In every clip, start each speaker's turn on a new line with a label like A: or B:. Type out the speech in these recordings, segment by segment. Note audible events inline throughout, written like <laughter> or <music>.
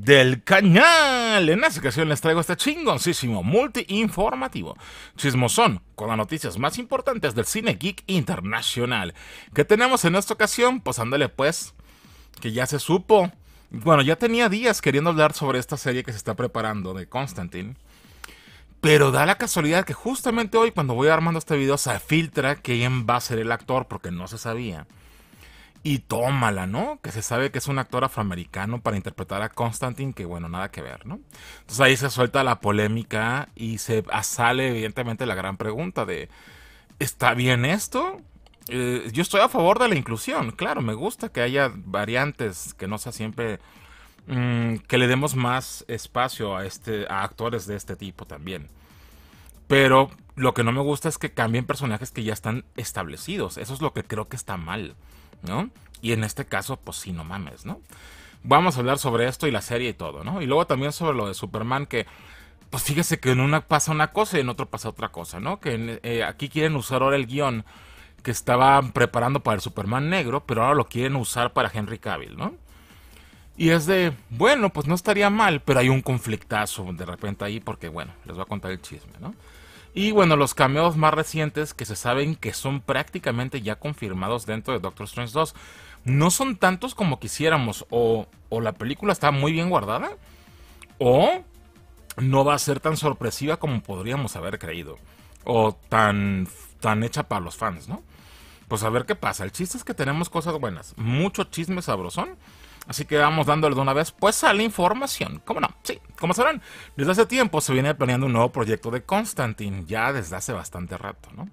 A: del canal, En esta ocasión les traigo este chingoncísimo multiinformativo chismosón con las noticias más importantes del cine geek internacional que tenemos en esta ocasión, pues, ándale pues que ya se supo. Bueno, ya tenía días queriendo hablar sobre esta serie que se está preparando de Constantine. Pero da la casualidad que justamente hoy cuando voy armando este video se filtra quién va a ser el actor porque no se sabía. Y tómala, ¿no? Que se sabe que es un actor afroamericano para interpretar a Constantine, que bueno, nada que ver, ¿no? Entonces ahí se suelta la polémica y se sale evidentemente la gran pregunta de, ¿está bien esto? Eh, yo estoy a favor de la inclusión, claro, me gusta que haya variantes, que no sea siempre mm, que le demos más espacio a, este, a actores de este tipo también. Pero lo que no me gusta es que cambien personajes que ya están establecidos, eso es lo que creo que está mal. ¿no? Y en este caso, pues sí, no mames, ¿no? Vamos a hablar sobre esto y la serie y todo, ¿no? Y luego también sobre lo de Superman que pues fíjese que en una pasa una cosa y en otro pasa otra cosa, ¿no? Que eh, aquí quieren usar ahora el guión que estaban preparando para el Superman negro, pero ahora lo quieren usar para Henry Cavill, ¿no? Y es de, bueno, pues no estaría mal, pero hay un conflictazo de repente ahí porque, bueno, les voy a contar el chisme, ¿no? Y bueno, los cameos más recientes que se saben que son prácticamente ya confirmados dentro de Doctor Strange 2 no son tantos como quisiéramos. O, la película está muy bien guardada, o no va a ser tan sorpresiva como podríamos haber creído. O tan, tan hecha para los fans, ¿no? Pues a ver qué pasa. El chiste es que tenemos cosas buenas. Mucho chisme sabrosón Así que vamos dándole de una vez pues a la información. ¿Cómo no? Sí, como sabrán, desde hace tiempo se viene planeando un nuevo proyecto de Constantine, ya desde hace bastante rato, ¿no?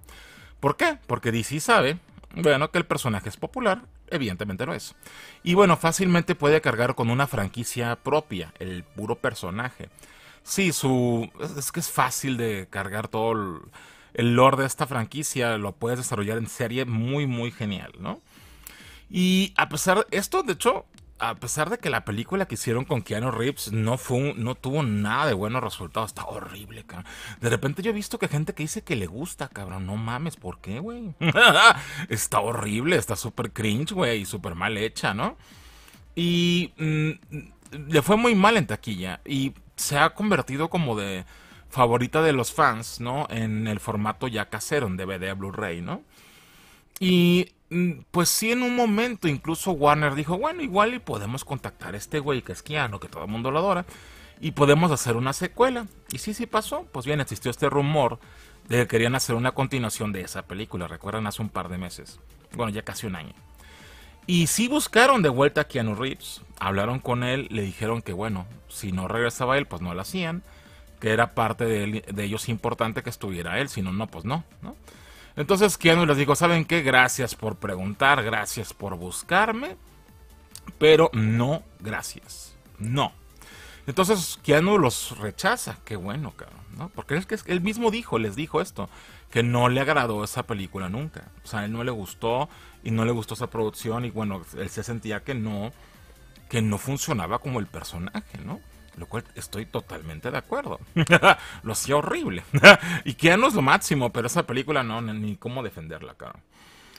A: ¿Por qué? Porque DC sabe, bueno, que el personaje es popular, evidentemente lo es. Y bueno, fácilmente puede cargar con una franquicia propia, el puro personaje. Sí, su es que es fácil de cargar todo el, el lore de esta franquicia, lo puedes desarrollar en serie muy muy genial, ¿no? Y a pesar de esto, de hecho, a pesar de que la película que hicieron con Keanu Reeves no, fue no tuvo nada de buenos resultados, está horrible, cabrón. De repente yo he visto que hay gente que dice que le gusta, cabrón, no mames, ¿por qué, güey? <laughs> está horrible, está súper cringe, güey, y súper mal hecha, ¿no? Y mm, le fue muy mal en taquilla y se ha convertido como de favorita de los fans, ¿no? En el formato ya casero, en DVD, Blu-ray, ¿no? Y Mm, pues sí, en un momento incluso Warner dijo, bueno, igual y podemos contactar a este güey que es Keanu, que todo el mundo lo adora, y podemos hacer una secuela. Y sí, sí pasó. Pues bien, existió este rumor de que querían hacer una continuación de esa película, recuerdan, hace un par de meses. Bueno, ya casi un año. Y sí buscaron de vuelta a Keanu Reeves, hablaron con él, le dijeron que bueno, si no regresaba él, pues no lo hacían, que era parte de, de ellos importante que estuviera él, si no, no, pues no, ¿no? Entonces Keanu les dijo, ¿saben qué? Gracias por preguntar, gracias por buscarme, pero no, gracias, no. Entonces Keanu los rechaza, qué bueno, cabrón, ¿no? Porque es que él mismo dijo, les dijo esto, que no le agradó esa película nunca. O sea, él no le gustó y no le gustó esa producción y bueno, él se sentía que no, que no funcionaba como el personaje, ¿no? lo cual estoy totalmente de acuerdo. <laughs> lo hacía horrible. <laughs> y que no es lo máximo, pero esa película no, ni cómo defenderla, cara.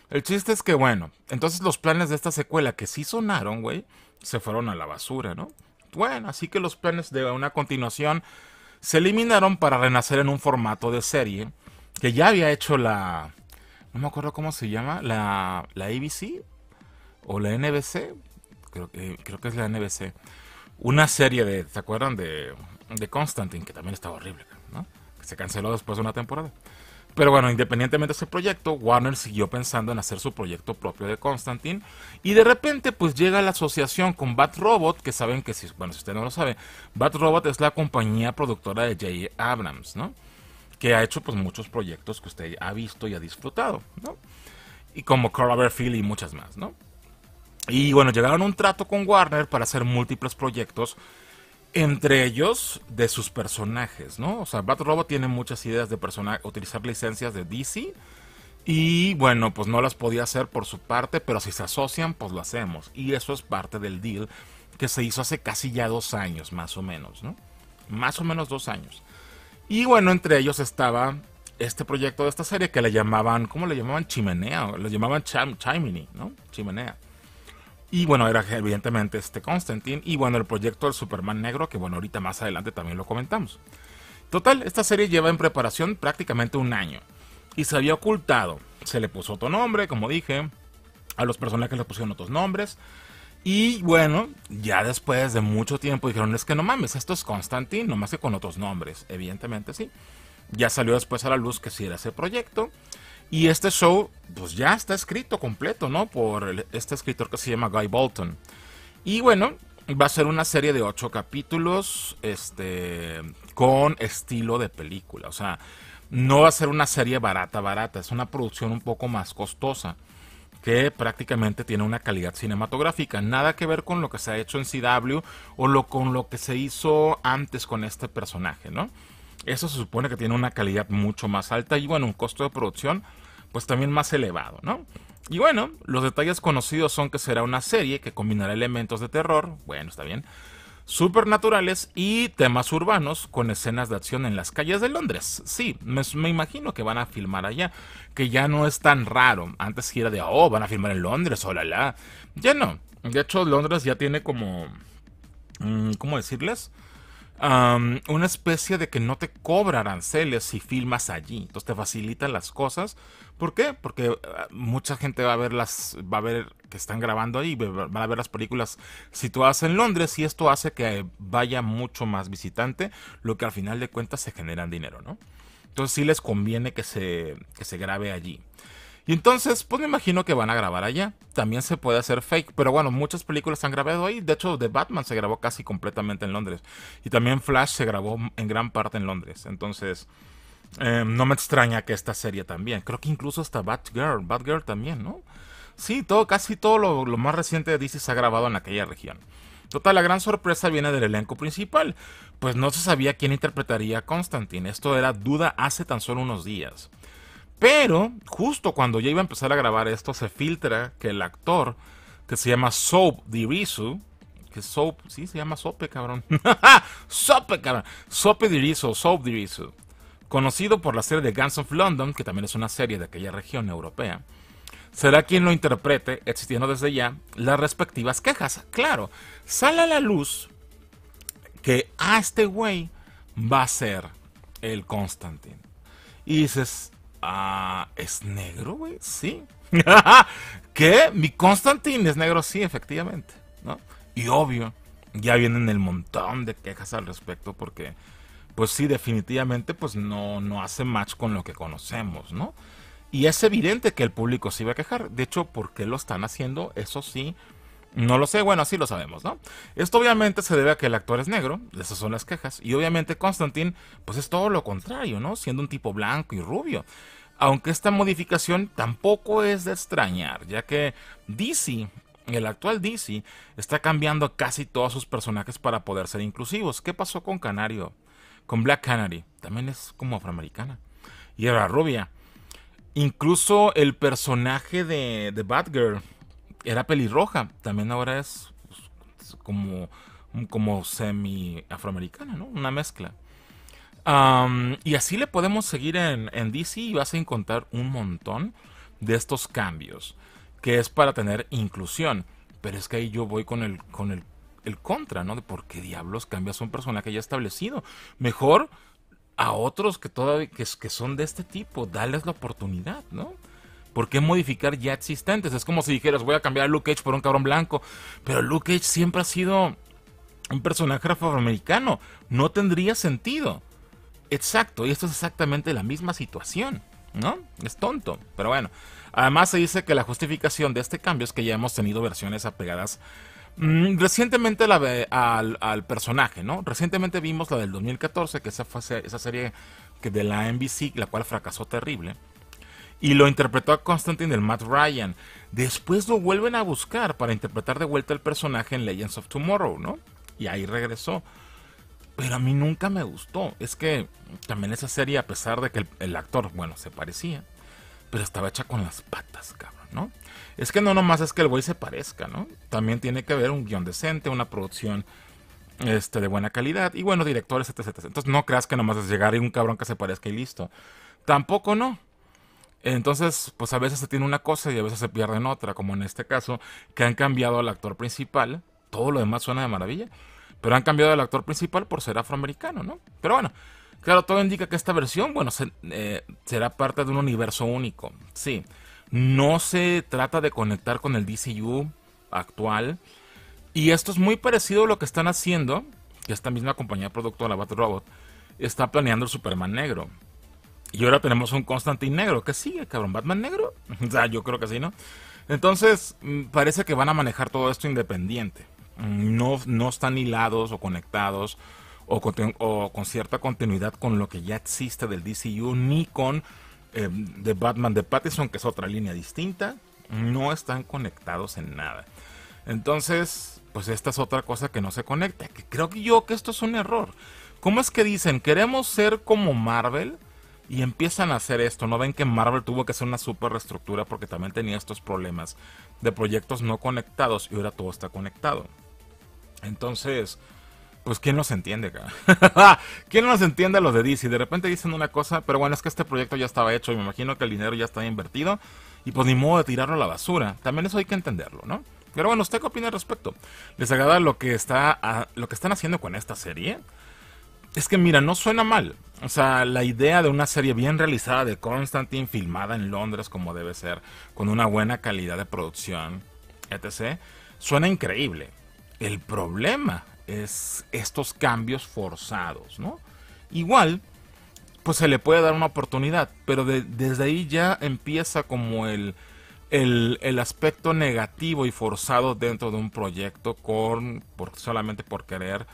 A: El chiste es que, bueno, entonces los planes de esta secuela que sí sonaron, güey, se fueron a la basura, ¿no? Bueno, así que los planes de una continuación se eliminaron para renacer en un formato de serie que ya había hecho la. No me acuerdo cómo se llama, la, la ABC o la NBC, creo, que creo que es la NBC una serie de, ¿se acuerdan de, de Constantine? Que también estaba horrible, ¿no? Que se canceló después de una temporada. Pero bueno, independientemente de ese proyecto, Warner siguió pensando en hacer su proyecto propio de Constantine. Y de repente, pues llega la asociación con Bat Robot que saben que, si, bueno, si usted no lo sabe, Bat Robot es la compañía productora de J. Abrams, ¿no? Que ha hecho pues muchos proyectos que usted ha visto y ha disfrutado, ¿no? Y como Carl y muchas más, ¿no? Y bueno, llegaron a un trato con Warner para hacer múltiples proyectos, entre ellos de sus personajes, ¿no? O sea, Bat Robot tiene muchas ideas de utilizar licencias de DC. Y bueno, pues no las podía hacer por su parte, pero si se asocian, pues lo hacemos. Y eso es parte del deal que se hizo hace casi ya dos años, más o menos, ¿no? Más o menos dos años. Y bueno, entre ellos estaba este proyecto de esta serie que le llamaban, ¿cómo le llamaban? Chimenea, le llamaban Chim ¿no? Chimenea. Y bueno, era evidentemente este Constantine. Y bueno, el proyecto del Superman negro, que bueno, ahorita más adelante también lo comentamos. Total, esta serie lleva en preparación prácticamente un año. Y se había ocultado. Se le puso otro nombre, como dije. A los personajes le pusieron otros nombres. Y bueno, ya después de mucho tiempo dijeron, es que no mames, esto es Constantine, nomás que con otros nombres. Evidentemente sí. Ya salió después a la luz que sí era ese proyecto. Y este show, pues ya está escrito completo, ¿no? Por este escritor que se llama Guy Bolton. Y bueno, va a ser una serie de ocho capítulos, este, con estilo de película. O sea, no va a ser una serie barata, barata. Es una producción un poco más costosa, que prácticamente tiene una calidad cinematográfica. Nada que ver con lo que se ha hecho en CW o lo, con lo que se hizo antes con este personaje, ¿no? Eso se supone que tiene una calidad mucho más alta y bueno, un costo de producción pues también más elevado, ¿no? Y bueno, los detalles conocidos son que será una serie que combinará elementos de terror, bueno, está bien, supernaturales y temas urbanos con escenas de acción en las calles de Londres. Sí, me, imagino que van a filmar allá, que ya no es tan raro. Antes era de, oh, van a filmar en Londres, oh la la. Ya no. De hecho, Londres ya tiene como... Mm, ¿Cómo decirles? una especie de que no te cobra aranceles si filmas allí. Entonces te facilita las cosas. ¿Por qué? Porque eh, mucha gente va a ver las, va a ver que están grabando ahí, van a ver las películas situadas en Londres y esto hace que vaya mucho más visitante, lo que al final de cuentas se generan dinero, ¿no? Entonces sí les conviene que se, que se grabe allí. Y entonces, pues me imagino que van a grabar allá. También se puede hacer fake, pero bueno, muchas películas se han grabado ahí. De hecho, The Batman se grabó casi completamente en Londres. Y también Flash se grabó en gran parte en Londres. Entonces, em, no me extraña que esta serie también. Creo que incluso hasta Batgirl, Batgirl también, ¿no? Sí, todo, casi todo lo, lo más reciente de DC se ha grabado en aquella región. Total, la gran sorpresa viene del elenco principal, pues no se sabía quién interpretaría a Constantine. Esto era duda hace tan solo unos días. Pero justo cuando ya iba a empezar a grabar esto, se filtra que el actor que se llama Soap Dirisu, que Soap, sí, se llama Sope, cabrón. <laughs> Soap, cabrón. Soap Dirisu, Soap Dirisu. Conocido por la serie de Guns of London, que también es una serie de aquella región europea, será quien lo interprete, existiendo desde ya las respectivas quejas. Claro, sale a la luz que a ah, este güey va a ser el Constantine. Y dices, Ah, ¿es negro, güey? Sí. <laughs> ¿Qué? Mi Constantine es negro, sí, efectivamente. ¿no? Y obvio, ya vienen el montón de quejas al respecto porque, pues sí, definitivamente, pues no, no hace match con lo que conocemos, ¿no? Y es evidente que el público se va a quejar. De hecho, ¿por qué lo están haciendo? Eso sí, no lo sé, bueno, así lo sabemos, ¿no? Esto obviamente se debe a que el actor es negro, esas son las quejas, y obviamente Constantine, pues es todo lo contrario, ¿no? Siendo un tipo blanco y rubio. Aunque esta modificación tampoco es de extrañar, ya que DC, el actual DC, está cambiando casi todos sus personajes para poder ser inclusivos. ¿Qué pasó con Canario? Con Black Canary, también es como afroamericana. Y era rubia. Incluso el personaje de, de Batgirl, era pelirroja, también ahora es pues, como, como semi afroamericana, ¿no? Una mezcla. y así le podemos seguir en, DC y vas a encontrar un montón de estos cambios, que es para tener inclusión. Pero es que ahí yo voy con el, con el, contra, ¿no? De por qué diablos cambias a un personaje ya establecido. Mejor a otros que, todavía, que, que son de este tipo, dales la oportunidad, ¿no? ¿Por qué modificar ya existentes? Es como si dijeras, voy a cambiar a Luke Cage por un cabrón blanco. Pero Luke Cage siempre ha sido un personaje afroamericano. No tendría sentido. Exacto, y esto es exactamente la misma situación, ¿no? Es tonto, pero bueno. Además se dice que la justificación de este cambio es que ya hemos tenido versiones apegadas mm, recientemente la al, personaje, ¿no? Recientemente vimos la del 2014, que esa esa serie que de la NBC, la cual fracasó terrible y lo interpretó a Constantine el Matt Ryan. Después lo vuelven a buscar para interpretar de vuelta el personaje en Legends of Tomorrow, ¿no? Y ahí regresó. Pero a mí nunca me gustó. Es que también esa serie, a pesar de que el, actor, bueno, se parecía, pero estaba hecha con las patas, cabrón, ¿no? Es que no nomás es que el güey se parezca, ¿no? También tiene que haber un guión decente, una producción este, de buena calidad y bueno, directores, etc, Entonces no creas que nomás es llegar y un cabrón que se parezca y listo. Tampoco no. Entonces, pues a veces se tiene una cosa y a veces se pierde en otra, como en este caso, que han cambiado al actor principal. Todo lo demás suena de maravilla. Pero han cambiado al actor principal por ser afroamericano, ¿no? Pero bueno, claro, todo indica que esta versión, bueno, se, eh, será parte de un universo único. Sí, no se trata de conectar con el DCU actual. Y esto es muy parecido a lo que están haciendo, que esta misma compañía productora, Battle Robot, está planeando el Superman negro. Y ahora tenemos un Constantine negro. ¿Qué sigue, cabrón? ¿Batman negro? <laughs> o sea, yo creo que sí, ¿no? Entonces, mm, parece que van a manejar todo esto independiente. Mm, no, no están hilados o conectados o con, cierta continuidad con lo que ya existe del DCU ni con eh, de Batman de Pattinson, que es otra línea distinta. No están conectados en nada. Entonces, pues esta es otra cosa que no se conecta. Que creo que yo que esto es un error. ¿Cómo es que dicen, queremos ser como Marvel? Y empiezan a hacer esto, ¿no ven que Marvel tuvo que hacer una super reestructura porque también tenía estos problemas de proyectos no conectados y ahora todo está conectado? Entonces, pues ¿quién los entiende, acá <laughs> ¿Quién los entiende a los de DC? De repente dicen una cosa, pero bueno, es que este proyecto ya estaba hecho y me imagino que el dinero ya está invertido y pues ni modo de tirarlo a la basura. También eso hay que entenderlo, ¿no? Pero bueno, ¿usted qué opina al respecto? ¿Les agrada lo que, está, ah, lo que están haciendo con esta serie? Es que mira, no suena mal. O sea, la idea de una serie bien realizada de Constantine, filmada en Londres como debe ser, con una buena calidad de producción, etc., suena increíble. El problema es estos cambios forzados, ¿no? Igual, pues se le puede dar una oportunidad, pero desde ahí ya empieza como el, el, aspecto negativo y forzado dentro de un proyecto con, por, solamente por querer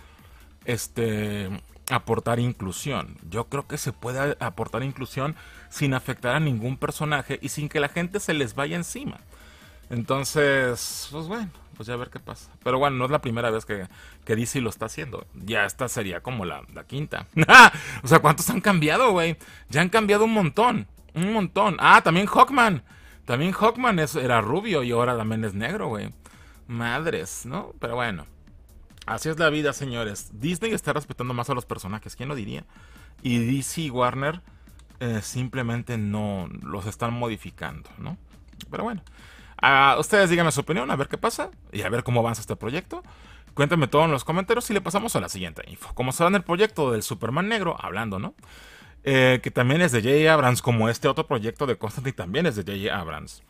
A: este, aportar inclusión. Yo creo que se puede aportar inclusión sin afectar a ningún personaje y sin que la gente se les vaya encima. Entonces, pues bueno, pues ya a ver qué pasa. Pero bueno, no es la primera vez que, que DC lo está haciendo. Ya esta sería como la, la quinta. <laughs> o sea, ¿cuántos han cambiado, güey? Ya han cambiado un montón. Un montón. Ah, también Hawkman. También Hawkman eso era rubio y ahora también es negro, güey. Madres, ¿no? Pero bueno. Así es la vida, señores. Disney está respetando más a los personajes, ¿quién lo diría? Y DC y Warner eh, simplemente no los están modificando, ¿no? Pero bueno, ah, ustedes díganme su opinión, a ver qué pasa y a ver cómo avanza este proyecto. Cuéntenme todo en los comentarios y le pasamos a la siguiente info. Como saben, el proyecto del Superman negro, hablando, ¿no? Eh, que también es de J.J. Abrams, como este otro proyecto de Constantine también es de J.J. Abrams.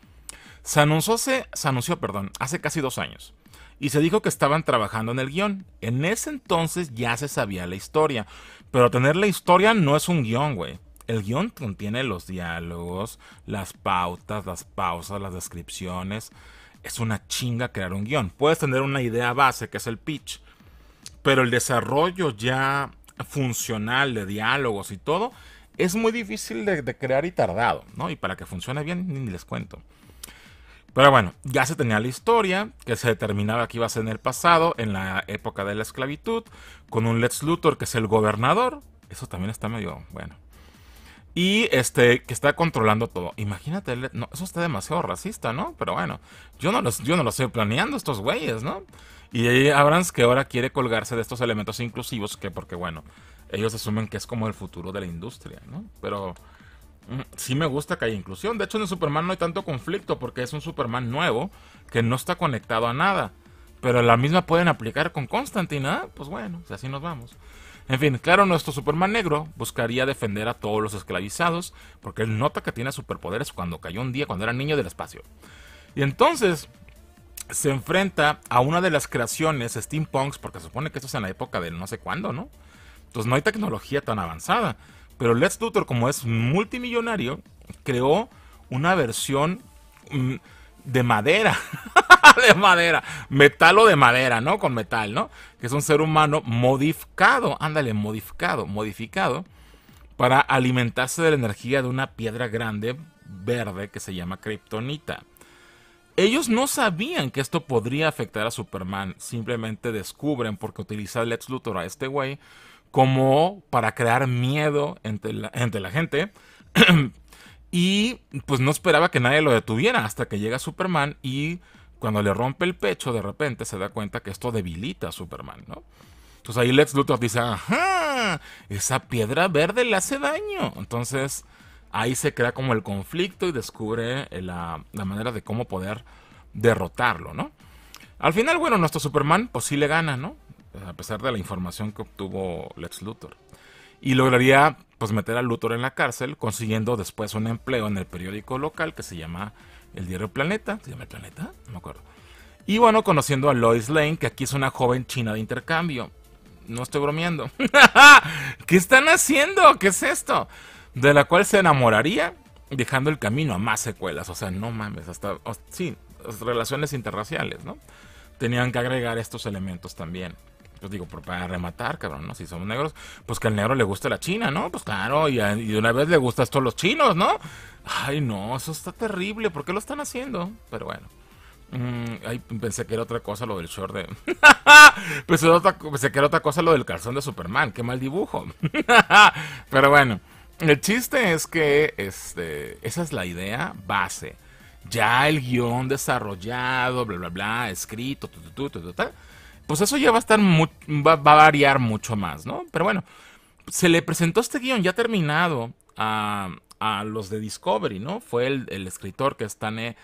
A: Se anunció, se anunció perdón, hace casi dos años y se dijo que estaban trabajando en el guión. En ese entonces ya se sabía la historia, pero tener la historia no es un guión, güey. El guión contiene los diálogos, las pautas, las pausas, las descripciones. Es una chinga crear un guión. Puedes tener una idea base, que es el pitch, pero el desarrollo ya funcional de diálogos y todo es muy difícil de, crear y tardado, ¿no? Y para que funcione bien, ni les cuento. Pero bueno, ya se tenía la historia, que se determinaba que iba a ser en el pasado, en la época de la esclavitud, con un Lex Luthor que es el gobernador. Eso también está medio bueno. Y este, que está controlando todo. Imagínate, no, eso está demasiado racista, ¿no? Pero bueno, yo no los, yo no los estoy planeando, estos güeyes, ¿no? Y ahí Abrams que ahora quiere colgarse de estos elementos inclusivos, que porque bueno, ellos asumen que es como el futuro de la industria, ¿no? Pero Mm, sí me gusta que haya inclusión. De hecho, en Superman no hay tanto conflicto porque es un Superman nuevo que no está conectado a nada. Pero la misma pueden aplicar con Constantine. ¿ah? Pues bueno, así nos vamos. En fin, claro, nuestro Superman negro buscaría defender a todos los esclavizados porque él nota que tiene superpoderes cuando cayó un día cuando era niño del espacio. Y entonces se enfrenta a una de las creaciones steampunks porque se supone que esto es en la época del no sé cuándo, ¿no? Entonces no hay tecnología tan avanzada. Pero Lex Luthor, como es multimillonario, creó una versión mm, de madera. <laughs> de madera. Metal o de madera, ¿no? Con metal, ¿no? Que es un ser humano modificado. Ándale, modificado, modificado. Para alimentarse de la energía de una piedra grande verde que se llama Kryptonita. Ellos no sabían que esto podría afectar a Superman. Simplemente descubren porque utilizar Lex Luthor a este güey como para crear miedo entre la, gente. <clears throat> y pues no esperaba que nadie lo detuviera hasta que llega Superman y cuando le rompe el pecho de repente se da cuenta que esto debilita a Superman, ¿no? Entonces ahí Lex Luthor dice, ajá, esa piedra verde le hace daño. Entonces ahí se crea como el conflicto y descubre eh, la, la manera de cómo poder derrotarlo, ¿no? Al final, bueno, nuestro Superman pues sí le gana, ¿no? a pesar de la información que obtuvo Lex Luthor. Y lograría pues meter a Luthor en la cárcel, consiguiendo después un empleo en el periódico local que se llama El Diario Planeta. ¿Se llama Planeta? No me acuerdo. Y bueno, conociendo a Lois Lane, que aquí es una joven china de intercambio. No estoy bromeando. <laughs> ¿Qué están haciendo? ¿Qué es esto? De la cual se enamoraría, dejando el camino a más secuelas. O sea, no mames, hasta. sí, relaciones interraciales, ¿no? Tenían que agregar estos elementos también pues digo, para rematar, cabrón, ¿no? Si somos negros, pues que al negro le gusta la China, ¿no? Pues claro, y, de una vez le gustas todos los chinos, ¿no? Ay, no, eso está terrible, ¿por qué lo están haciendo? Pero bueno. Mm, ay, pensé que era otra cosa lo del short de. <laughs> pensé, que era otra cosa lo del calzón de Superman, qué mal dibujo. <laughs> Pero bueno, el chiste es que este, esa es la idea base. Ya el guión desarrollado, bla, bla, bla, escrito, tu, tu, tu, pues eso ya va a estar, variar mucho más, ¿no? Pero bueno, se le presentó este guión ya terminado a, los de Discovery, ¿no? Fue el, escritor que es Tane,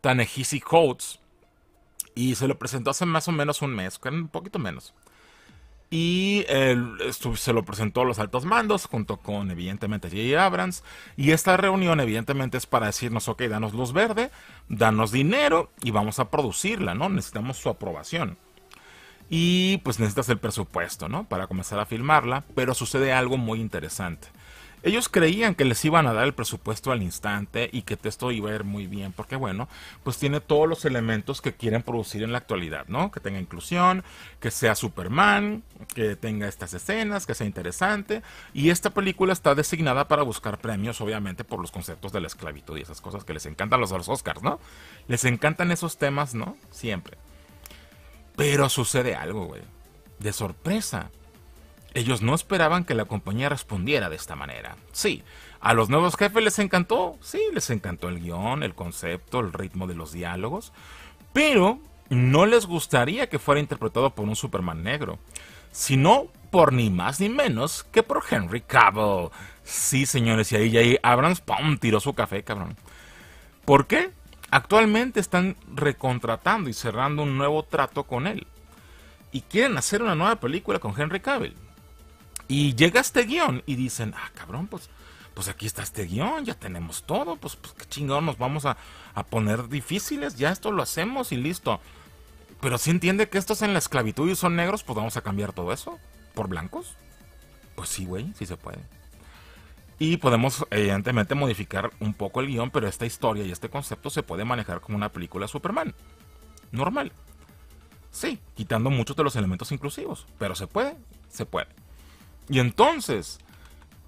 A: Tanehisi Coates y se lo presentó hace más o menos un mes, un poquito menos. Y se lo presentó a los altos mandos junto con, evidentemente, J. Abrams. Y esta reunión, evidentemente, es para decirnos, ok, danos luz verde, danos dinero y vamos a producirla, ¿no? Necesitamos su aprobación y pues necesitas el presupuesto, ¿no? Para comenzar a filmarla, pero sucede algo muy interesante. Ellos creían que les iban a dar el presupuesto al instante y que esto iba a ir muy bien, porque bueno, pues tiene todos los elementos que quieren producir en la actualidad, ¿no? Que tenga inclusión, que sea Superman, que tenga estas escenas, que sea interesante. Y esta película está designada para buscar premios, obviamente, por los conceptos de la esclavitud y esas cosas que les encantan los, los Oscars, ¿no? Les encantan esos temas, ¿no? Siempre. Pero sucede algo, güey. De sorpresa. Ellos no esperaban que la compañía respondiera de esta manera. Sí, a los nuevos jefes les encantó, sí, les encantó el guión, el concepto, el ritmo de los diálogos, pero no les gustaría que fuera interpretado por un Superman negro, sino por ni más ni menos que por Henry Cavill. Sí, señores, y ahí, y ahí Abrams, ¡pum!, tiró su café, cabrón. ¿Por qué? Actualmente están recontratando y cerrando un nuevo trato con él. Y quieren hacer una nueva película con Henry Cavill. Y llega este guión y dicen, ah, cabrón, pues, pues aquí está este guión, ya tenemos todo, pues, pues qué chingón nos vamos a, poner difíciles, ya esto lo hacemos y listo. Pero si entiende que estos en la esclavitud y son negros, pues vamos a cambiar todo eso por blancos. Pues sí, güey, sí se puede. Y podemos, eh, evidentemente, modificar un poco el guión, pero esta historia y este concepto se puede manejar como una película Superman. Normal. Sí, quitando muchos de los elementos inclusivos, pero se puede, se puede. Y entonces,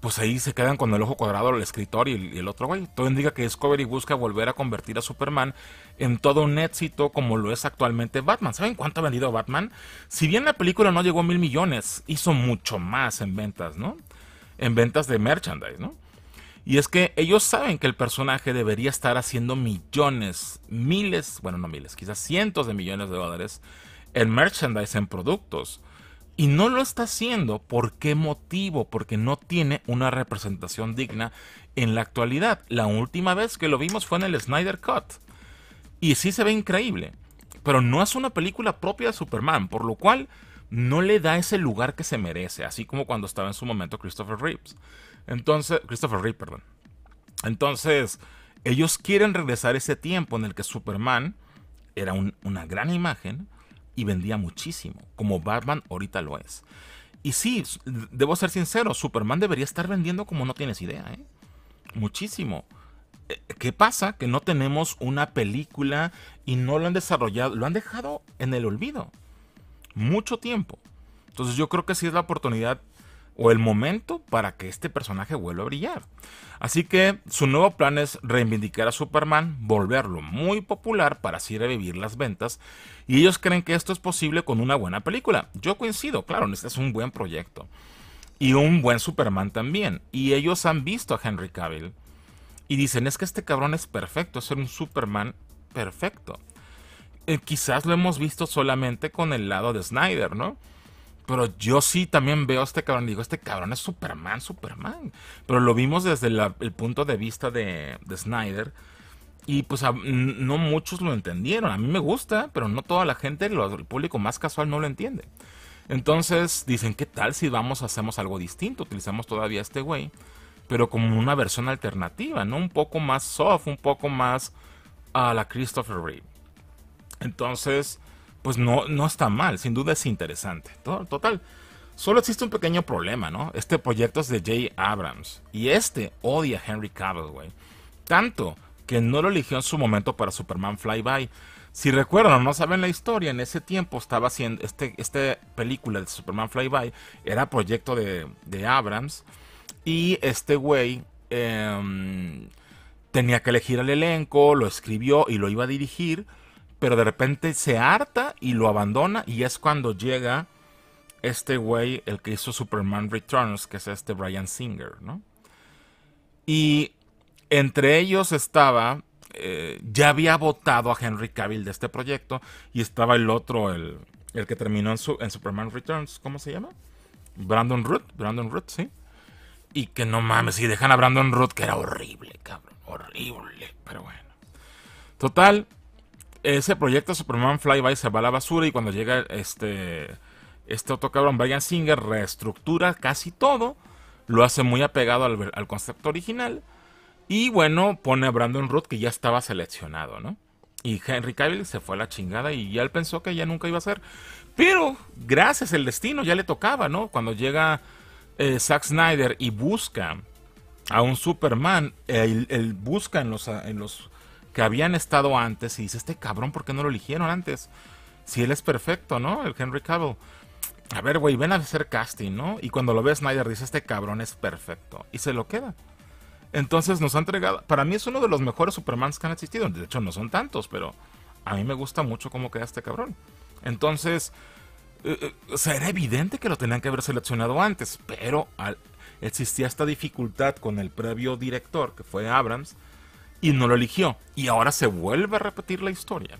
A: pues ahí se quedan con el ojo cuadrado el escritor y el, otro güey. Todo indica que Discovery busca volver a convertir a Superman en todo un éxito como lo es actualmente Batman. ¿Saben cuánto ha vendido Batman? Si bien la película no llegó a mil millones, hizo mucho más en ventas, ¿no? en ventas de merchandise, ¿no? Y es que ellos saben que el personaje debería estar haciendo millones, miles, bueno, no miles, quizás cientos de millones de dólares en merchandise, en productos. Y no lo está haciendo. ¿Por qué motivo? Porque no tiene una representación digna en la actualidad. La última vez que lo vimos fue en el Snyder Cut. Y sí se ve increíble. Pero no es una película propia de Superman, por lo cual no le da ese lugar que se merece, así como cuando estaba en su momento Christopher Reeves. Entonces, Christopher Reeves, perdón. Entonces, ellos quieren regresar ese tiempo en el que Superman era una gran imagen y vendía muchísimo, como Batman ahorita lo es. Y sí, debo ser sincero, Superman debería estar vendiendo como no tienes idea, ¿eh? Muchísimo. Eh, ¿Qué pasa? Que no tenemos una película y no lo han desarrollado, lo han dejado en el olvido mucho tiempo. Entonces yo creo que sí es la oportunidad o el momento para que este personaje vuelva a brillar. Así que su nuevo plan es reivindicar a Superman, volverlo muy popular para así revivir las ventas, y ellos creen que esto es posible con una buena película. Yo coincido, claro, este es un buen proyecto. Y un buen Superman también. Y ellos han visto a Henry Cavill y dicen, es que este cabrón es perfecto, es un Superman perfecto. Eh, quizás lo hemos visto solamente con el lado de Snyder, ¿no? Pero yo sí también veo a este cabrón. Digo, este cabrón es Superman, Superman. Pero lo vimos desde el punto de vista de, Snyder. Y pues no muchos lo entendieron. A mí me gusta, pero no toda la gente, el público más casual no lo entiende. Entonces dicen, ¿qué tal si vamos, hacemos algo distinto? Utilizamos todavía este güey, pero como una versión alternativa, ¿no? Un poco más soft, un poco más a la Christopher Reeve. Entonces, pues no, no está mal, sin duda es interesante. Total, solo existe un pequeño problema, ¿no? Este proyecto es de Jay Abrams y este odia a Henry Cavill, güey. Tanto que no lo eligió en su momento para Superman Flyby. Si recuerdan, no saben la historia, en ese tiempo estaba haciendo, esta este película de Superman Flyby era proyecto de, Abrams y este güey... Em, tenía que elegir el elenco, lo escribió y lo iba a dirigir, pero de repente se harta y lo abandona y es cuando llega este güey, el que hizo Superman Returns, que es este Brian Singer, ¿no? Y entre ellos estaba, eh, ya había votado a Henry Cavill de este proyecto y estaba el otro, el, que terminó en, en, Superman Returns, ¿cómo se llama? Brandon Root, Brandon Root, sí. Y que no mames, y dejan a Brandon Root, que era horrible, cabrón, horrible, pero bueno. Total, ese proyecto Superman Flyby se va a la basura y cuando llega este, este otro cabrón, Brian Singer, reestructura casi todo, lo hace muy apegado al, concepto original y bueno, pone a Brandon Root que ya estaba seleccionado, ¿no? Y Henry Cavill se fue a la chingada y ya él pensó que ya nunca iba a ser. Pero gracias el destino ya le tocaba, ¿no? Cuando llega eh, Zack Snyder y busca a un Superman, él, busca los, en los que habían estado antes y dice, este cabrón, ¿por qué no lo eligieron antes? Si él es perfecto, ¿no? El Henry Cavill. A ver, güey, ven a hacer casting, ¿no? Y cuando lo ve Snyder dice, este cabrón es perfecto. Y se lo queda. Entonces nos ha entregado, para mí es uno de los mejores Supermans que han existido. De hecho, no son tantos, pero a mí me gusta mucho cómo queda este cabrón. Entonces, o sea, era evidente que lo tenían que haber seleccionado antes, pero existía esta dificultad con el previo director, que fue Abrams, y no lo eligió. Y ahora se vuelve a repetir la historia.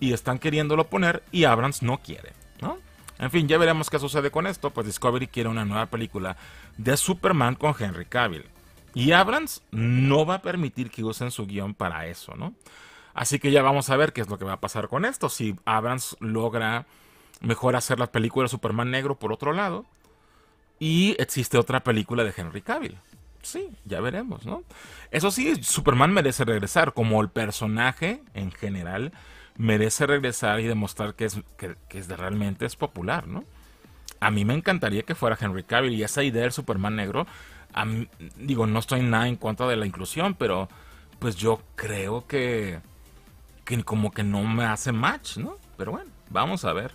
A: Y están queriéndolo poner y Abrams no quiere, ¿no? En fin, ya veremos qué sucede con esto, pues Discovery quiere una nueva película de Superman con Henry Cavill. Y Abrams no va a permitir que usen su guión para eso, ¿no? Así que ya vamos a ver qué es lo que va a pasar con esto. Si Abrams logra mejor hacer la película de Superman negro por otro lado. Y existe otra película de Henry Cavill, sí, ya veremos, ¿no? Eso sí, Superman merece regresar, como el personaje en general merece regresar y demostrar que es, realmente es popular, ¿no? A mí me encantaría que fuera Henry Cavill y esa idea del Superman negro, digo, no estoy nada en contra de la inclusión, pero pues yo creo que, que como que no me hace match, ¿no? Pero bueno, vamos a ver.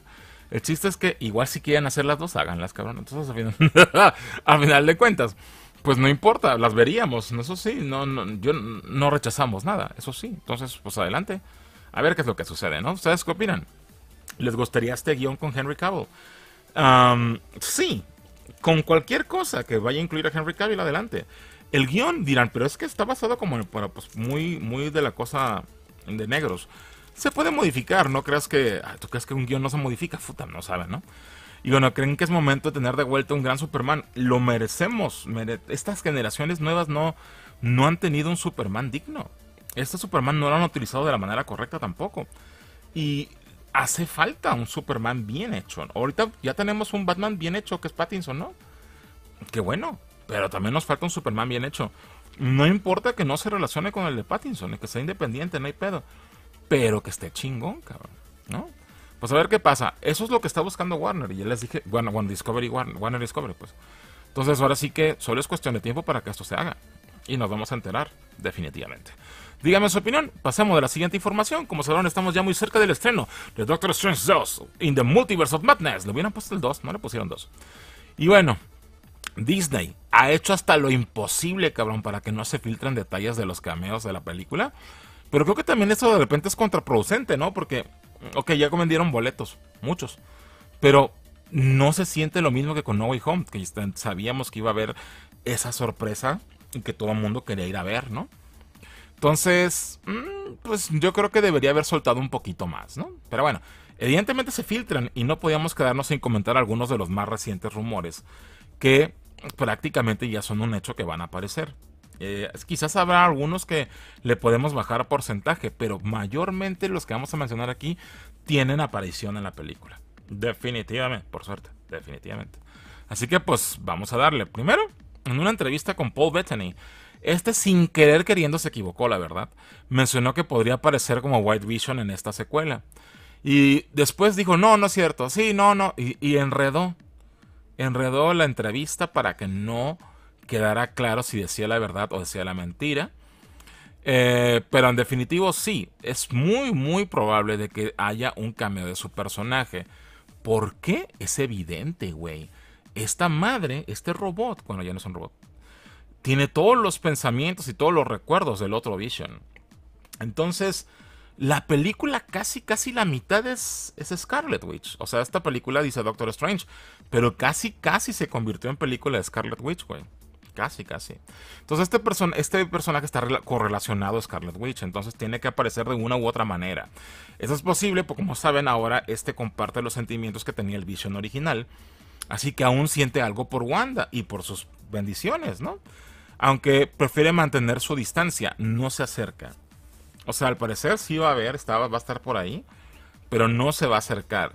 A: El chiste es que igual si quieren hacer las dos, háganlas, cabrón. Entonces, a final, <laughs> al final de cuentas pues no importa, las veríamos, eso sí, no, no, yo no rechazamos nada, eso sí, entonces pues adelante, a ver qué es lo que sucede, ¿no? ¿Ustedes qué opinan? ¿Les gustaría este guión con Henry Cavill? sí, con cualquier cosa que vaya a incluir a Henry Cavill adelante. El guión dirán, pero es que está basado como en, pues, muy, muy de la cosa de negros. Se puede modificar, no creas que, ah, tú crees que un guión no se modifica, puta, no saben, ¿no? Y bueno, creen que es momento de tener de vuelta un gran Superman. Lo merecemos. Estas generaciones nuevas no, no han tenido un Superman digno. Este Superman no lo han utilizado de la manera correcta tampoco. Y hace falta un Superman bien hecho. Ahorita ya tenemos un Batman bien hecho, que es Pattinson, ¿no? Qué bueno. Pero también nos falta un Superman bien hecho. No importa que no se relacione con el de Pattinson, que sea independiente, no hay pedo. Pero que esté chingón, cabrón. ¿No? Pues a ver qué pasa. Eso es lo que está buscando Warner. Y ya les dije, bueno, bueno Discovery, Warner, Warner Discovery, pues. Entonces ahora sí que solo es cuestión de tiempo para que esto se haga. Y nos vamos a enterar, definitivamente. Dígame su opinión. Pasemos a la siguiente información. Como sabrán, estamos ya muy cerca del estreno de Doctor Strange 2 in the Multiverse of Madness. Le hubieran puesto el 2, no le pusieron 2. Y bueno, Disney ha hecho hasta lo imposible, cabrón, para que no se filtren detalles de los cameos de la película. Pero creo que también eso de repente es contraproducente, ¿no? Porque ok, ya vendieron boletos, muchos, pero no se siente lo mismo que con No Way Home, que sabíamos que iba a haber esa sorpresa y que todo el mundo quería ir a ver, ¿no? Entonces, mm, pues yo creo que debería haber soltado un poquito más, ¿no? Pero bueno, evidentemente se filtran y no podíamos quedarnos sin comentar algunos de los más recientes rumores que prácticamente ya son un hecho que van a aparecer. Eh, quizás habrá algunos que le podemos bajar a porcentaje, pero mayormente los que vamos a mencionar aquí tienen aparición en la película. Definitivamente, por suerte, definitivamente. Así que pues vamos a darle. Primero, en una entrevista con Paul Bettany, este sin querer queriendo se equivocó, la verdad. Mencionó que podría aparecer como White Vision en esta secuela. Y después dijo, no, no es cierto, sí, no, no. Y, y enredó. Enredó la entrevista para que no quedará claro si decía la verdad o decía la mentira. Eh, pero en definitivo sí, es muy muy probable de que haya un cambio de su personaje. ¿Por qué? Es evidente, güey. Esta madre, este robot, bueno, ya no es un robot, tiene todos los pensamientos y todos los recuerdos del otro Vision. Entonces, la película casi, casi la mitad es, es Scarlet Witch. O sea, esta película dice Doctor Strange, pero casi, casi se convirtió en película de Scarlet Witch, güey. Casi, casi. Entonces este, este personaje está correlacionado a Scarlet Witch, entonces tiene que aparecer de una u otra manera. Eso es posible porque como saben ahora este comparte los sentimientos que tenía el Vision original, así que aún siente algo por Wanda y por sus bendiciones, ¿no? Aunque prefiere mantener su distancia, no se acerca. O sea, al parecer sí va a haber, estaba, va a estar por ahí, pero no se va a acercar.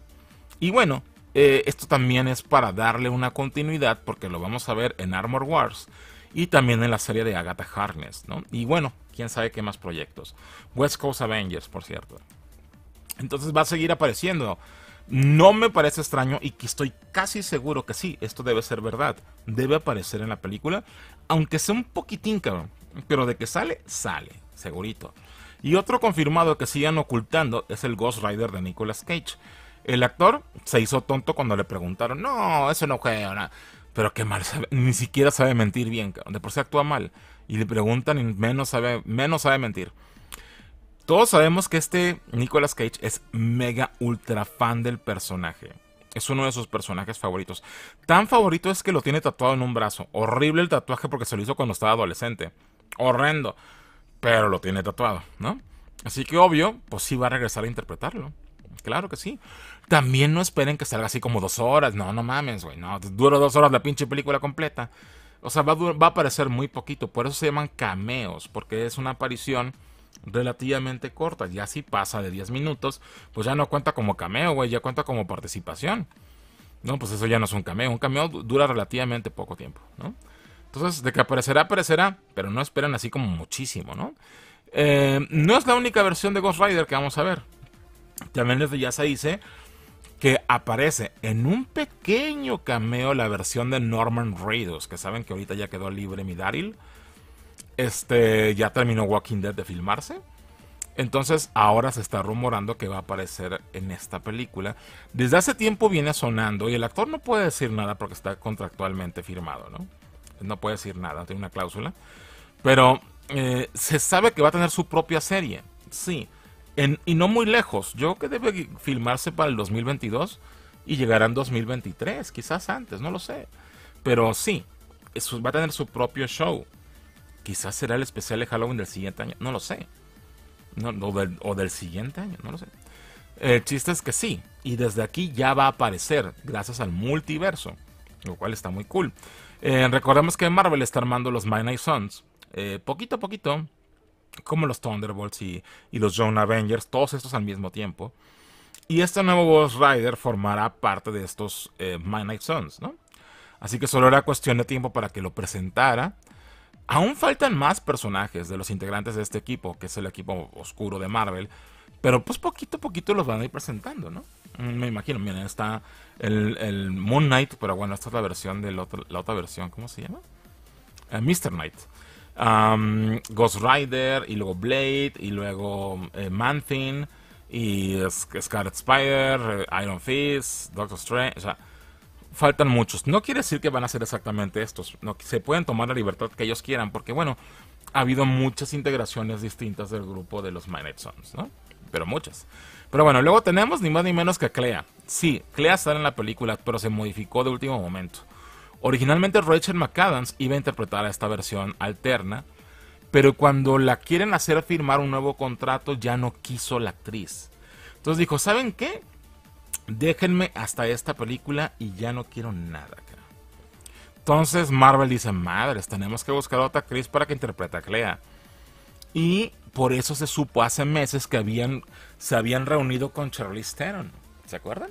A: Y bueno, eh, esto también es para darle una continuidad porque lo vamos a ver en Armor Wars y también en la serie de Agatha Harness, ¿no? Y bueno, quién sabe qué más proyectos. West Coast Avengers, por cierto. Entonces va a seguir apareciendo. No me parece extraño y que estoy casi seguro que sí, esto debe ser verdad. Debe aparecer en la película, aunque sea un poquitín, cabrón. Pero de que sale, sale, segurito. Y otro confirmado que siguen ocultando es el Ghost Rider de Nicolas Cage el actor se hizo tonto cuando le preguntaron, no, eso no fue Pero qué mal, ni siquiera sabe mentir bien, de por sí actúa mal. Y le preguntan y menos sabe, menos sabe mentir. Todos sabemos que este Nicolas Cage es mega ultra fan del personaje. Es uno de sus personajes favoritos. Tan favorito es que lo tiene tatuado en un brazo. Horrible el tatuaje porque se lo hizo cuando estaba adolescente. Horrendo. Pero lo tiene tatuado, ¿no? Así que obvio, pues sí va a regresar a interpretarlo. Claro que sí. También no esperen que salga así como dos horas. No, no mames, güey. No, dura dos horas la pinche película completa. O sea, va a, aparecer muy poquito. Por eso se llaman cameos. Porque es una aparición relativamente corta. Ya si pasa de 10 minutos, pues ya no cuenta como cameo, güey. Ya cuenta como participación. No, pues eso ya no es un cameo. Un cameo dura relativamente poco tiempo, Entonces, de que aparecerá, aparecerá. Pero no esperen así como muchísimo, ¿no? Eh, no es la única versión de Ghost Rider que vamos a ver. También desde ya se dice que aparece en un pequeño cameo la versión de Norman Reedus, que saben que ahorita ya quedó libre mi Daryl. Este, ya terminó Walking Dead de filmarse. Entonces ahora se está rumorando que va a aparecer en esta película. Desde hace tiempo viene sonando y el actor no puede decir nada porque está contractualmente firmado, ¿no? No puede decir nada, tiene una cláusula. Pero eh, se sabe que va a tener su propia serie, sí y no muy lejos. Yo creo que debe filmarse para el 2022 y llegarán en 2023, quizás antes, no lo sé. Pero sí, eso, va a tener su propio show. Quizás será el especial de Halloween del siguiente año, no lo sé. o, del, siguiente año, no lo sé. El chiste es que sí, y desde aquí ya va a aparecer, gracias al multiverso, lo cual está muy cool. Eh, recordemos que Marvel está armando los My Night Sons. Eh, poquito a poquito, como los Thunderbolts y, los Young Avengers, todos estos al mismo tiempo. Y este nuevo Boss Rider formará parte de estos My eh, Midnight Suns, ¿no? Así que solo era cuestión de tiempo para que lo presentara. Aún faltan más personajes de los integrantes de este equipo, que es el equipo oscuro de Marvel, pero pues poquito a poquito los van a ir presentando, ¿no? Mm, me imagino, miren, está el, Moon Knight, pero bueno, esta es la versión de la otra, versión, ¿cómo se llama? Eh, mister Mr. Knight um, Ghost Rider, y luego Blade, y luego eh, man y Scarlet Spider, eh, Iron Fist, Doctor Strange, o sea, faltan muchos. No quiere decir que van a ser exactamente estos, no, se pueden tomar la libertad que ellos quieran, porque bueno, ha habido muchas integraciones distintas del grupo de los Midnight Pero muchas. Pero bueno, luego tenemos ni más ni menos que Clea. Sí, Clea sale en la película, pero se modificó de último momento. Originalmente Rachel McAdams iba a interpretar a esta versión alterna, pero cuando la quieren hacer firmar un nuevo contrato ya no quiso la actriz. Entonces dijo, ¿saben qué? Déjenme hasta esta película y ya no quiero nada. Entonces Marvel dice, madres, tenemos que buscar a otra actriz para que interprete a Clea. Y por eso se supo hace meses que habían, se habían reunido con Charlize Theron. ¿Se acuerdan?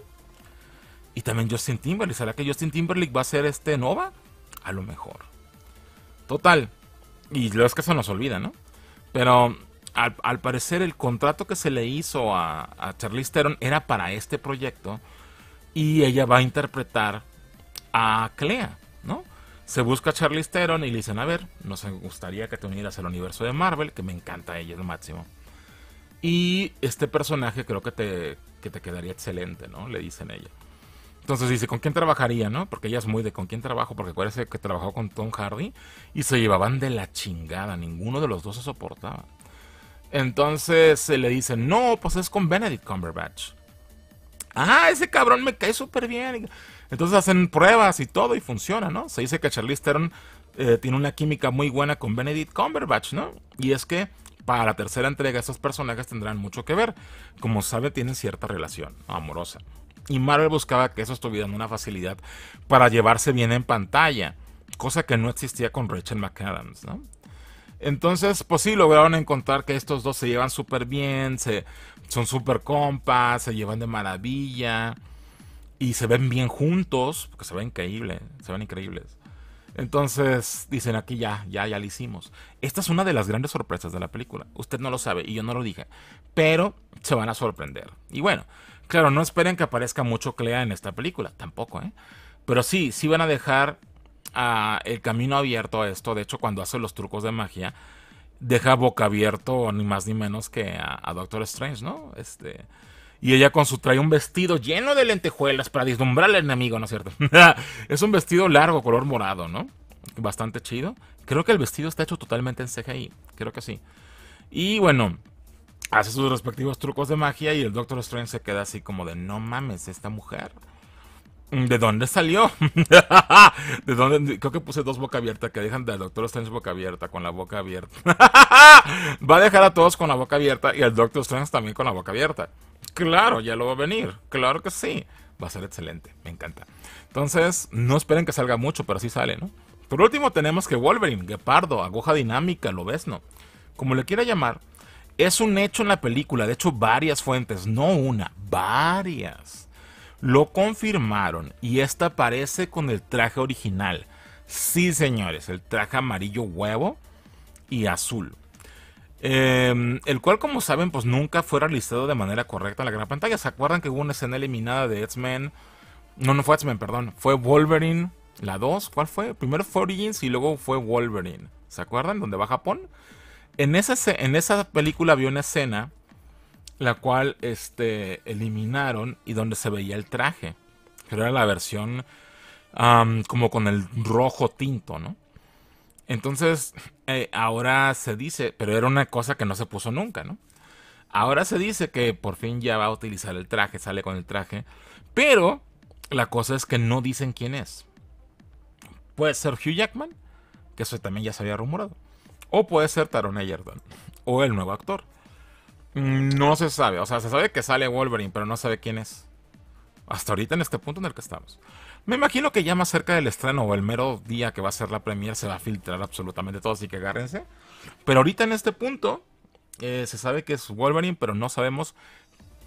A: Y también Justin Timberlake. ¿Será que Justin Timberlake va a ser este Nova? A lo mejor. Total. Y lo es que se nos olvida, ¿no? Pero al, parecer el contrato que se le hizo a, Charlie Charlize Theron era para este proyecto. Y ella va a interpretar a Clea, ¿no? Se busca a Charlize Theron y le dicen, a ver, nos gustaría que te unieras al universo de Marvel, que me encanta ella, es lo máximo. Y este personaje creo que te, que te quedaría excelente, ¿no? Le dicen ella. Entonces dice, ¿con quién trabajaría, no? Porque ella es muy de ¿con quién trabajo? Porque parece que trabajó con Tom Hardy y se llevaban de la chingada. Ninguno de los dos se soportaba. Entonces se le dice, no, pues es con Benedict Cumberbatch. Ah, ese cabrón me cae súper bien. Entonces hacen pruebas y todo y funciona, ¿no? Se dice que Charlie Stern eh, tiene una química muy buena con Benedict Cumberbatch, ¿no? Y es que para la tercera entrega Esos personajes tendrán mucho que ver. Como sabe, tienen cierta relación amorosa. Y Marvel buscaba que eso estuviera en una facilidad para llevarse bien en pantalla, cosa que no existía con Rachel McAdams, Entonces, pues sí, lograron encontrar que estos dos se llevan súper bien, se, son súper compas, se llevan de maravilla y se ven bien juntos, porque se ven increíbles, se ven increíbles. Entonces dicen aquí ya, ya, ya lo hicimos. Esta es una de las grandes sorpresas de la película. Usted no lo sabe y yo no lo dije, pero se van a sorprender. Y bueno, Claro, no esperen que aparezca mucho Clea en esta película, tampoco, ¿eh? Pero sí, sí van a dejar ah, el camino abierto a esto. De hecho, cuando hace los trucos de magia, deja boca abierto, ni más ni menos que a, Doctor Strange, ¿no? Este. Y ella con su trae un vestido lleno de lentejuelas para deslumbrar al enemigo, ¿no es cierto? <laughs> es un vestido largo, color morado, ¿no? Bastante chido. Creo que el vestido está hecho totalmente en CGI. Creo que sí. Y bueno, hace sus respectivos trucos de magia y el Doctor Strange se queda así como de no mames, esta mujer. ¿De dónde salió? <laughs> ¿De dónde? Creo que puse dos boca abierta que dejan del Doctor Strange boca abierta, con la boca abierta. <laughs> va a dejar a todos con la boca abierta y al Doctor Strange también con la boca abierta. Claro, ya lo va a venir. Claro que sí. Va a ser excelente. Me encanta. Entonces, no esperen que salga mucho, pero sí sale, ¿no? Por último, tenemos que Wolverine, Gepardo, Aguja Dinámica, Lo ves no. como le quiera llamar, es un hecho en la película, de hecho varias fuentes, no una, varias, lo confirmaron y esta aparece con el traje original. Sí, señores, el traje amarillo huevo y azul. Em, el cual, como saben, pues nunca fue realizado de manera correcta en la gran pantalla. ¿Se acuerdan que hubo una escena eliminada de X-Men? No, no fue X-Men, perdón. Fue Wolverine, la 2. ¿Cuál fue? Primero fue Origins y luego fue Wolverine. ¿Se acuerdan? ¿Dónde va Japón. En esa, en esa película había una escena la cual este, eliminaron y donde se veía el traje. Pero era la versión como con el rojo tinto, ¿no? Entonces, eh, ahora se dice, pero era una cosa que no se puso nunca, ¿no? Ahora se dice que por fin ya va a utilizar el traje, sale con el traje, pero la cosa es que no dicen quién es. Puede ser Hugh Jackman, que eso también ya se había rumorado. O puede ser Taron Egerton. O el nuevo actor. No se sabe. O sea, se sabe que sale Wolverine, pero no sabe quién es. Hasta ahorita en este punto en el que estamos. Me imagino que ya más cerca del estreno o el mero día que va a ser la premier se va a filtrar absolutamente todo, así que agárrense. Pero ahorita en este punto eh, se sabe que es Wolverine, pero no sabemos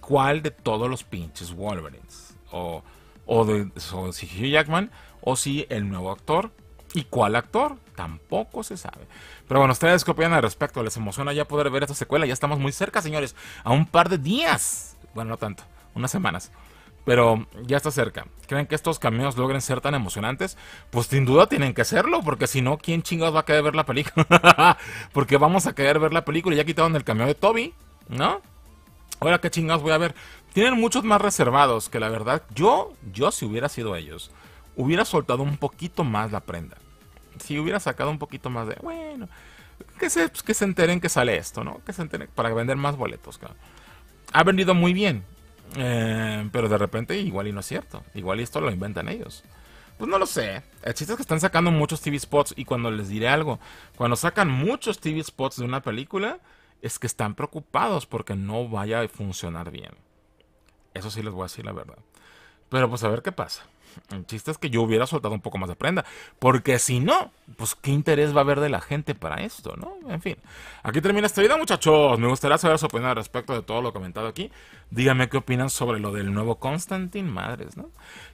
A: cuál de todos los pinches Wolverines. O, o, de, o si Hugh Jackman o si el nuevo actor ¿Y cuál actor? Tampoco se sabe. Pero bueno, ¿ustedes que opinan al respecto? ¿Les emociona ya poder ver esta secuela? Ya estamos muy cerca, señores. A un par de días. Bueno, no tanto. Unas semanas. Pero ya está cerca. ¿Creen que estos cameos logren ser tan emocionantes? Pues sin duda tienen que serlo, porque si no, ¿quién chingados va a querer ver la película? <laughs> porque vamos a querer ver la película y ya quitaron el cameo de Toby, ¿no? Ahora qué chingados voy a ver. Tienen muchos más reservados que la verdad yo, yo si hubiera sido ellos hubiera soltado un poquito más la prenda. Si hubiera sacado un poquito más de, bueno, que se, pues, que se enteren que sale esto, ¿no? Que se enteren para vender más boletos. Claro. Ha vendido muy bien, eh, pero de repente igual y no es cierto. Igual y esto lo inventan ellos. Pues no lo sé. El chiste es que están sacando muchos TV spots y cuando les diré algo, cuando sacan muchos TV spots de una película, es que están preocupados porque no vaya a funcionar bien. Eso sí les voy a decir la verdad. Pero pues a ver qué pasa. El chiste es que yo hubiera soltado un poco más de prenda. Porque si no, pues qué interés va a haber de la gente para esto, ¿no? En fin. Aquí termina esta vida, muchachos. Me gustaría saber su opinión al respecto de todo lo comentado aquí. Díganme qué opinan sobre lo del nuevo Constantine, madres, ¿no?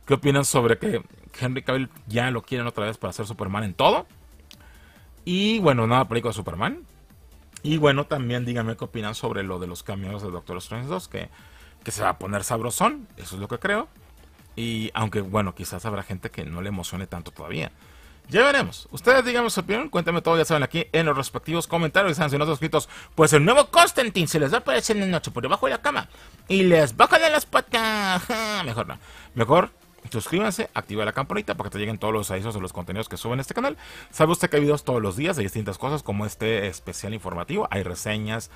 A: ¿Qué opinan sobre que Henry Cavill ya lo quieren otra vez para ser Superman en todo? Y bueno, nada, película de Superman. Y bueno, también díganme qué opinan sobre lo de los cameos de Doctor Strange 2, que, que se va a poner sabrosón, eso es lo que creo. Y aunque, bueno, quizás habrá gente que no le emocione tanto todavía. Ya veremos. Ustedes díganme su opinión, cuéntame todo, ya saben, aquí en los respectivos comentarios están si suscritos. Pues el nuevo Constantine se les va a aparecer en la noche por debajo de la cama. Y les baja de las patas. <laughs> Mejor no. Mejor suscríbanse, activa la campanita para que te lleguen todos los avisos de los contenidos que suben en este canal. Sabe usted que hay videos todos los días de distintas cosas, como este especial informativo. Hay reseñas,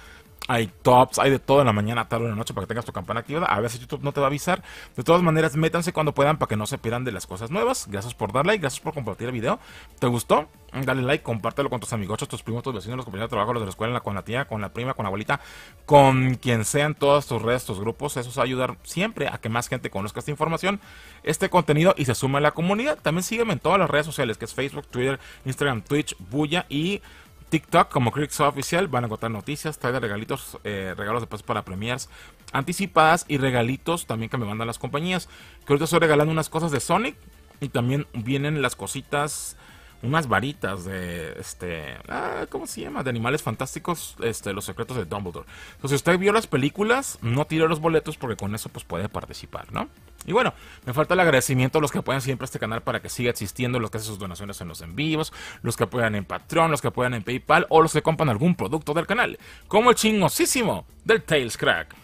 A: hay tops, hay de todo en la mañana, tarde o en la noche para que tengas tu campana activada. A veces YouTube no te va a avisar. De todas maneras, métanse cuando puedan para que no se pierdan de las cosas nuevas. Gracias por dar like, gracias por compartir el video. ¿Te gustó? Dale like, compártelo con tus amigos, tus primos, tus vecinos, los compañeros de trabajo, los de la escuela, con la tía, con la prima, con la abuelita, con quien sean todas tus redes, tus grupos. Eso va a ayudar siempre a que más gente conozca esta información, este contenido y se suma a la comunidad. También sígueme en todas las redes sociales, que es Facebook, Twitter, Instagram, Twitch, Buya y TikTok como Critics Oficial van a encontrar noticias, trae regalitos, eh, regalos de paso para premiers anticipadas y regalitos también que me mandan las compañías. Que ahorita estoy regalando unas cosas de Sonic y también vienen las cositas, unas varitas de, este, ah, ¿cómo se llama? De animales fantásticos, este, los secretos de Dumbledore. Entonces, si usted vio las películas, no tire los boletos porque con eso pues puede participar, ¿no? Y bueno, me falta el agradecimiento a los que apoyan siempre este canal para que siga existiendo, los que hacen sus donaciones en los en vivos, los que apoyan en Patreon, los que apoyan en PayPal o los que compran algún producto del canal, como el chingosísimo del Tails Crack.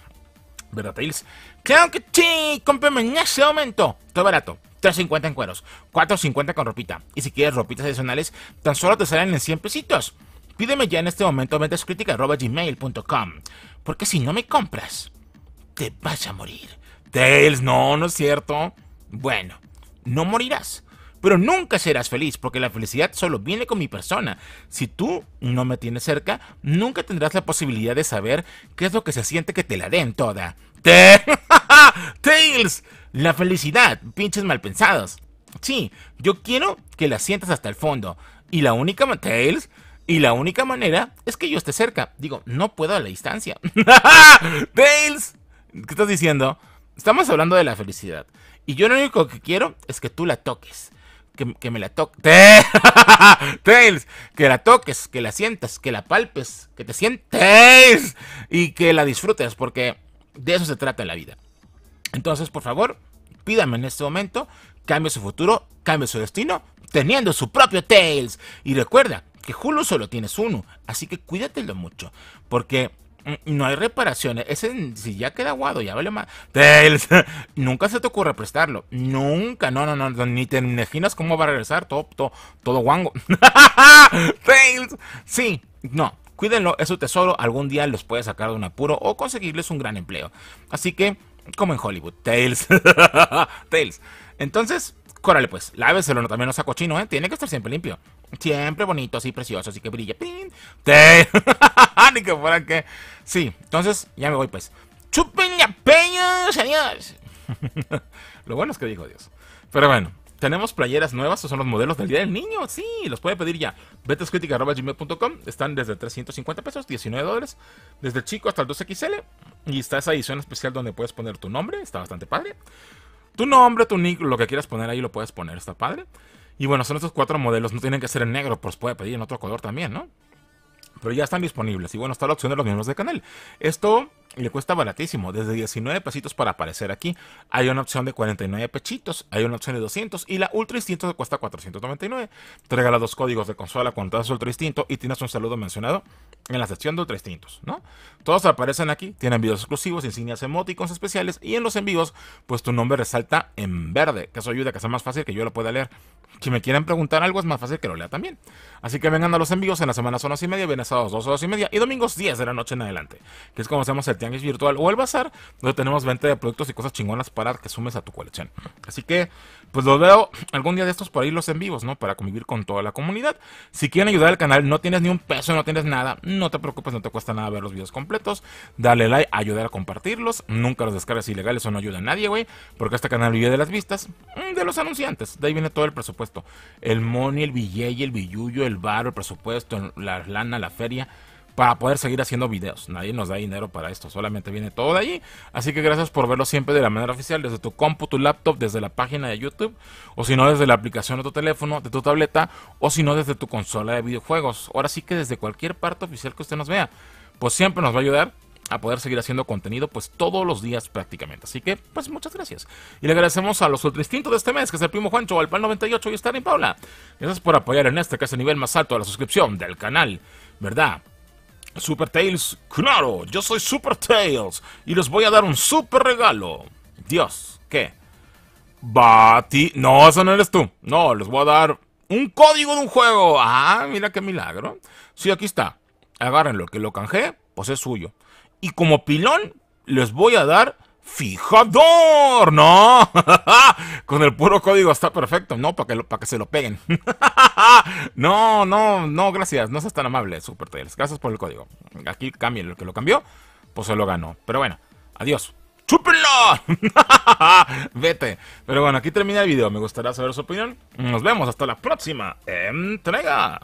A: ¿Verdad, Tails? Claro que sí, cómprame en ese momento. Todo barato. 3.50 en cueros, 4.50 con ropita. Y si quieres ropitas adicionales, tan solo te salen en 100 pesitos. Pídeme ya en este momento ventascritica.gmail.com Porque si no me compras, te vas a morir. Tails, no, no es cierto. Bueno, no morirás. Pero nunca serás feliz, porque la felicidad solo viene con mi persona. Si tú no me tienes cerca, nunca tendrás la posibilidad de saber qué es lo que se siente que te la den toda. <laughs> ¡Tails! La felicidad, pinches malpensados. Sí, yo quiero que la sientas hasta el fondo. Y la única... Tails, y la única manera es que yo esté cerca. Digo, no puedo a la distancia. <laughs> ¡Tails! ¿Qué estás diciendo? Estamos hablando de la felicidad. Y yo lo único que quiero es que tú la toques. Que, me la toques. <laughs> Tails. Que la toques, que la sientas, que la palpes, que te sientes. Y que la disfrutes, porque de eso se trata la vida. Entonces, por favor, pídame en este momento. Cambie su futuro, cambie su destino, teniendo su propio Tails. Y recuerda que Hulu solo tienes uno. Así que cuídatelo mucho. Porque Mm, no hay reparaciones. Ese, si ya queda guado ya vale más. Tails, <laughs> nunca se te ocurre prestarlo. Nunca, no, no, no, ni te imaginas cómo va a regresar todo, todo, todo guango. Tails, <laughs> sí, no, cuídenlo, es su tesoro. Algún día los puede sacar de un apuro o conseguirles un gran empleo. Así que, como en Hollywood, Tails, <laughs> Tails. Entonces, Córale, pues, láveselo, no, también no saco chino, ¿eh? Tiene que estar siempre limpio. Siempre bonito, así precioso, así que brilla. ¡Pin! ¡Te! <laughs> Ni que fuera que. Sí, entonces ya me voy, pues. ¡Chupen ya peños, adiós! <laughs> Lo bueno es que dijo Dios. Pero bueno, tenemos playeras nuevas, estos son los modelos del Día del Niño, sí, los puede pedir ya. betascritica.gmail.com, están desde 350 pesos, 19 dólares, desde el chico hasta el 2XL, y está esa edición especial donde puedes poner tu nombre, está bastante padre. Tu nombre, tu nick, lo que quieras poner ahí lo puedes poner, está padre. Y bueno, son estos cuatro modelos, no tienen que ser en negro, pues puede pedir en otro color también, ¿no? Pero ya están disponibles. Y bueno, está la opción de los miembros de canal. Esto y le cuesta baratísimo, desde 19 pesitos para aparecer aquí. Hay una opción de 49 pechitos, hay una opción de 200 y la Ultra Instinto te cuesta 499. Te regala dos códigos de consola cuando das Ultra Instinto y tienes un saludo mencionado en la sección de Ultra Instintos, ¿no? Todos aparecen aquí, tienen videos exclusivos, insignias emóticos especiales y en los envíos, pues tu nombre resalta en verde, que eso ayuda que sea más fácil que yo lo pueda leer. Si me quieren preguntar algo, es más fácil que lo lea también. Así que vengan a los envíos en la semana son y media, viernes sábados 2 horas y media y domingos 10 de la noche en adelante, que es como hacemos el es Virtual o el Bazar, donde tenemos venta de productos y cosas chingonas para que sumes a tu colección. Así que, pues los veo algún día de estos Por ahí los en vivos, ¿no? Para convivir con toda la comunidad. Si quieren ayudar al canal, no tienes ni un peso, no tienes nada, no te preocupes, no te cuesta nada ver los videos completos. Dale like, ayudar a compartirlos. Nunca los descargas ilegales, o no ayuda a nadie, güey, porque este canal vive de las vistas mm, de los anunciantes. De ahí viene todo el presupuesto. El money, el billete, el billuyo, el bar, el presupuesto, la lana, la feria para poder seguir haciendo videos. Nadie nos da dinero para esto, solamente viene todo de allí. Así que gracias por verlo siempre de la manera oficial, desde tu compu, tu laptop, desde la página de YouTube, o si no, desde la aplicación de tu teléfono, de tu tableta, o si no, desde tu consola de videojuegos. Ahora sí que desde cualquier parte oficial que usted nos vea, pues siempre nos va a ayudar a poder seguir haciendo contenido pues todos los días prácticamente. Así que pues muchas gracias. Y le agradecemos a los ultraistintos de este mes, que es el primo Juancho, al Pan 98 y en Paula. Gracias por apoyar en este que es el nivel más alto de la suscripción del canal, ¿verdad? Super Tails, claro, yo soy Super Tails y les voy a dar un super regalo. Dios, ¿qué? Bati. No, eso no eres tú. No, les voy a dar un código de un juego. Ah, mira qué milagro. Sí, aquí está. Agárrenlo, que lo canje, pues es suyo. Y como pilón, les voy a dar fijador, ¿no? <laughs> Con el puro código está perfecto, ¿no? Para que, que se lo peguen. <laughs> no, no, no, gracias. No seas tan amable, Super Tales. Gracias por el código. Aquí cambien El que lo cambió, pues se lo ganó. Pero bueno, adiós. ¡Chúpenlo! <laughs> Vete. Pero bueno, aquí termina el video. Me gustaría saber su opinión. Nos vemos hasta la próxima entrega.